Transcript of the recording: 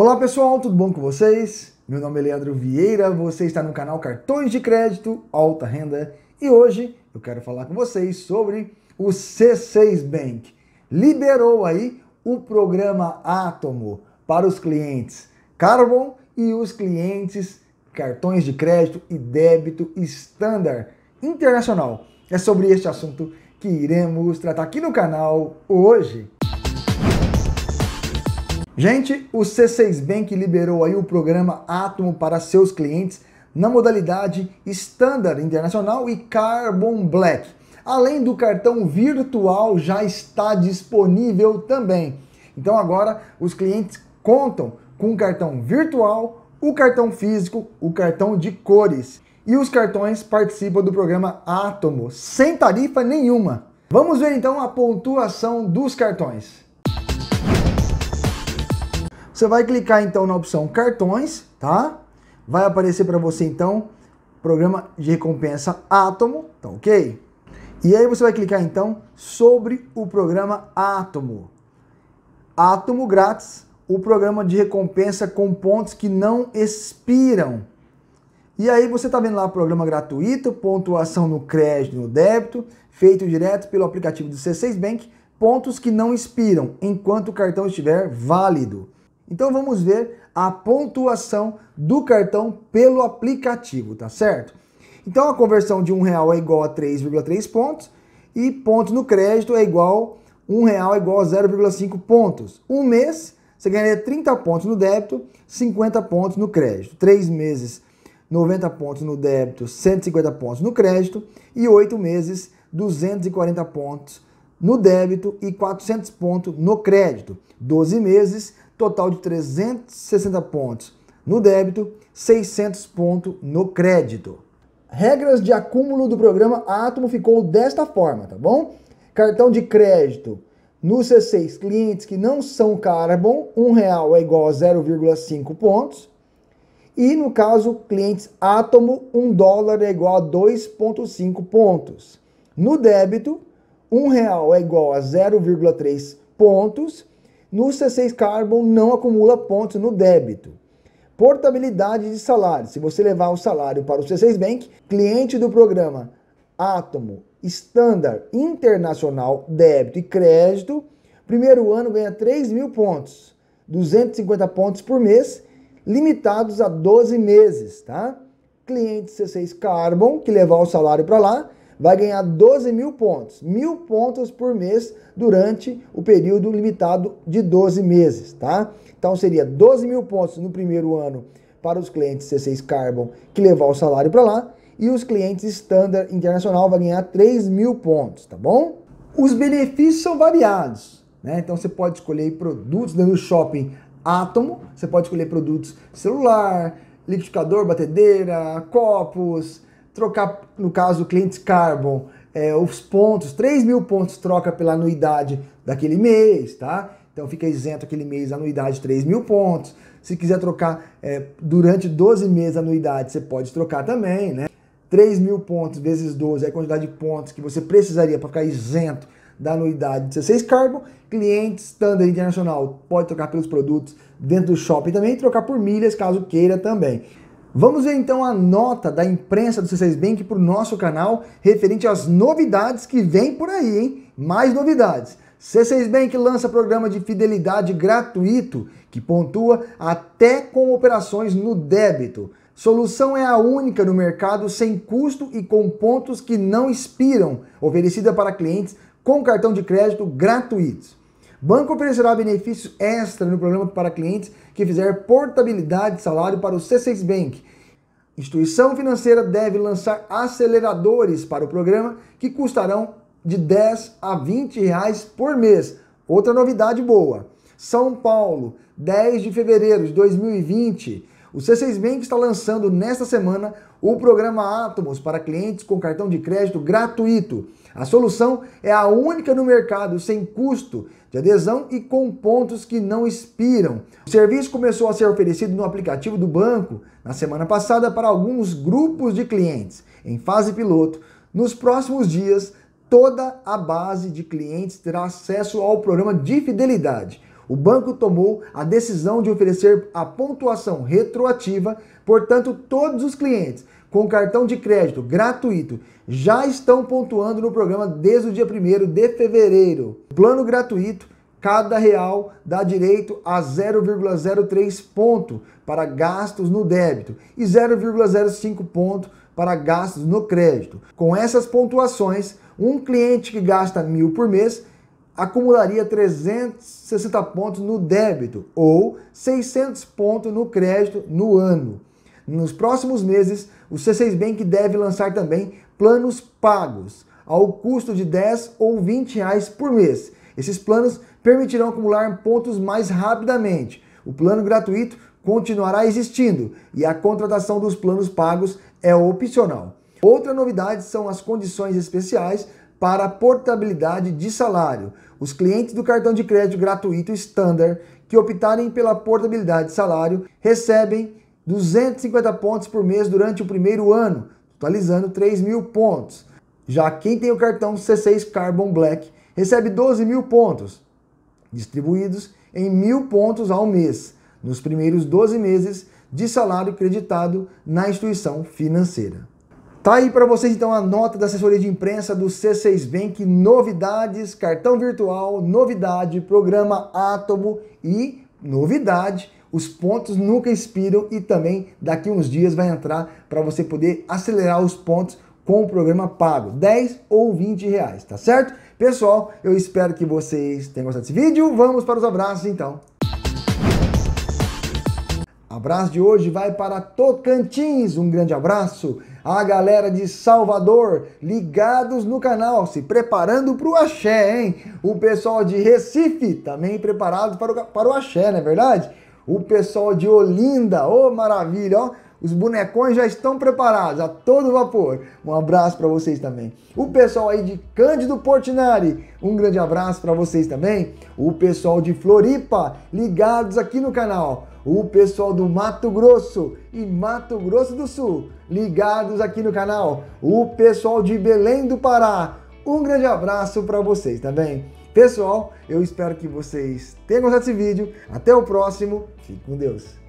Olá pessoal, tudo bom com vocês? Meu nome é Leandro Vieira, você está no canal Cartões de Crédito Alta Renda e hoje eu quero falar com vocês sobre o C6 Bank. Liberou aí o programa Átomo para os clientes Carbon e os clientes cartões de crédito e débito estándar internacional. É sobre este assunto que iremos tratar aqui no canal hoje. Gente, o C6 Bank liberou aí o programa Átomo para seus clientes na modalidade Standard Internacional e Carbon Black. Além do cartão virtual já está disponível também. Então agora os clientes contam com o cartão virtual, o cartão físico, o cartão de cores. E os cartões participam do programa Átomo, sem tarifa nenhuma. Vamos ver então a pontuação dos cartões. Você vai clicar então na opção cartões, tá? Vai aparecer para você então programa de recompensa Átomo, tá ok? E aí você vai clicar então sobre o programa Átomo. Átomo grátis, o programa de recompensa com pontos que não expiram. E aí você está vendo lá programa gratuito, pontuação no crédito no débito, feito direto pelo aplicativo do C6 Bank, pontos que não expiram enquanto o cartão estiver válido. Então vamos ver a pontuação do cartão pelo aplicativo, tá certo? Então a conversão de um real é igual a 3,3 pontos e ponto no crédito é igual um real é igual a 0,5 pontos. Um mês você ganharia 30 pontos no débito, 50 pontos no crédito. Três meses 90 pontos no débito, 150 pontos no crédito e oito meses 240 pontos no débito e 400 pontos no crédito. 12 meses total de 360 pontos no débito, 600 pontos no crédito. Regras de acúmulo do programa Atomo ficou desta forma, tá bom? Cartão de crédito no C6 clientes que não são Carbon, um real é igual a 0,5 pontos. E no caso, clientes Atomo, um dólar é igual a 2,5 pontos. No débito, um real é igual a 0,3 pontos no C6 Carbon não acumula pontos no débito. Portabilidade de salário. Se você levar o salário para o C6 Bank, cliente do programa Atomo Standard Internacional Débito e Crédito, primeiro ano ganha 3 mil pontos, 250 pontos por mês, limitados a 12 meses, tá? Cliente C6 Carbon, que levar o salário para lá, vai ganhar 12 mil pontos, mil pontos por mês durante o período limitado de 12 meses, tá? Então seria 12 mil pontos no primeiro ano para os clientes C6 Carbon que levar o salário para lá e os clientes Standard Internacional vai ganhar 3 mil pontos, tá bom? Os benefícios são variados, né? Então você pode escolher produtos dentro do shopping Atomo, você pode escolher produtos celular, liquidificador, batedeira, copos, trocar, no caso, clientes Carbon, é, os pontos, 3 mil pontos troca pela anuidade daquele mês, tá? Então fica isento aquele mês, anuidade 3 mil pontos. Se quiser trocar é, durante 12 meses anuidade, você pode trocar também, né? 3 mil pontos vezes 12 é a quantidade de pontos que você precisaria para ficar isento da anuidade de 16 Carbon. Cliente standard internacional pode trocar pelos produtos dentro do shopping também e trocar por milhas caso queira também. Vamos ver então a nota da imprensa do C6 Bank para o nosso canal referente às novidades que vem por aí, hein? Mais novidades. C6 Bank lança programa de fidelidade gratuito que pontua até com operações no débito. Solução é a única no mercado sem custo e com pontos que não expiram, oferecida para clientes com cartão de crédito gratuitos. Banco oferecerá benefícios extra no programa para clientes que fizer portabilidade de salário para o C6 Bank. Instituição financeira deve lançar aceleradores para o programa que custarão de 10 a 20 reais por mês. Outra novidade boa. São Paulo, 10 de fevereiro de 2020. O C6 Bank está lançando nesta semana o programa Atomos para clientes com cartão de crédito gratuito. A solução é a única no mercado sem custo de adesão e com pontos que não expiram. O serviço começou a ser oferecido no aplicativo do banco na semana passada para alguns grupos de clientes, em fase piloto. Nos próximos dias, toda a base de clientes terá acesso ao programa de fidelidade o banco tomou a decisão de oferecer a pontuação retroativa, portanto, todos os clientes com cartão de crédito gratuito já estão pontuando no programa desde o dia 1 de fevereiro. Plano gratuito, cada real dá direito a 0,03 ponto para gastos no débito e 0,05 ponto para gastos no crédito. Com essas pontuações, um cliente que gasta mil por mês acumularia 360 pontos no débito ou 600 pontos no crédito no ano. Nos próximos meses, o C6 Bank deve lançar também planos pagos, ao custo de 10 ou 20 reais por mês. Esses planos permitirão acumular pontos mais rapidamente. O plano gratuito continuará existindo e a contratação dos planos pagos é opcional. Outra novidade são as condições especiais para portabilidade de salário. Os clientes do cartão de crédito gratuito Standard que optarem pela portabilidade de salário recebem 250 pontos por mês durante o primeiro ano, totalizando 3 mil pontos. Já quem tem o cartão C6 Carbon Black recebe 12 mil pontos, distribuídos em mil pontos ao mês, nos primeiros 12 meses de salário creditado na instituição financeira. Tá aí para vocês então a nota da assessoria de imprensa do C6 Bank, novidades, cartão virtual, novidade, programa Átomo e novidade, os pontos nunca expiram e também daqui uns dias vai entrar para você poder acelerar os pontos com o programa pago, 10 ou 20 reais, tá certo? Pessoal, eu espero que vocês tenham gostado desse vídeo, vamos para os abraços então. Abraço de hoje vai para Tocantins. Um grande abraço. A galera de Salvador, ligados no canal, se preparando para o axé, hein? O pessoal de Recife, também preparado para o, para o axé, não é verdade? O pessoal de Olinda, ô oh, maravilha, ó. Os bonecões já estão preparados, a todo vapor. Um abraço para vocês também. O pessoal aí de Cândido Portinari, um grande abraço para vocês também. O pessoal de Floripa, ligados aqui no canal o pessoal do Mato Grosso e Mato Grosso do Sul, ligados aqui no canal, o pessoal de Belém do Pará. Um grande abraço para vocês, tá bem? Pessoal, eu espero que vocês tenham gostado desse vídeo. Até o próximo. Fique com Deus.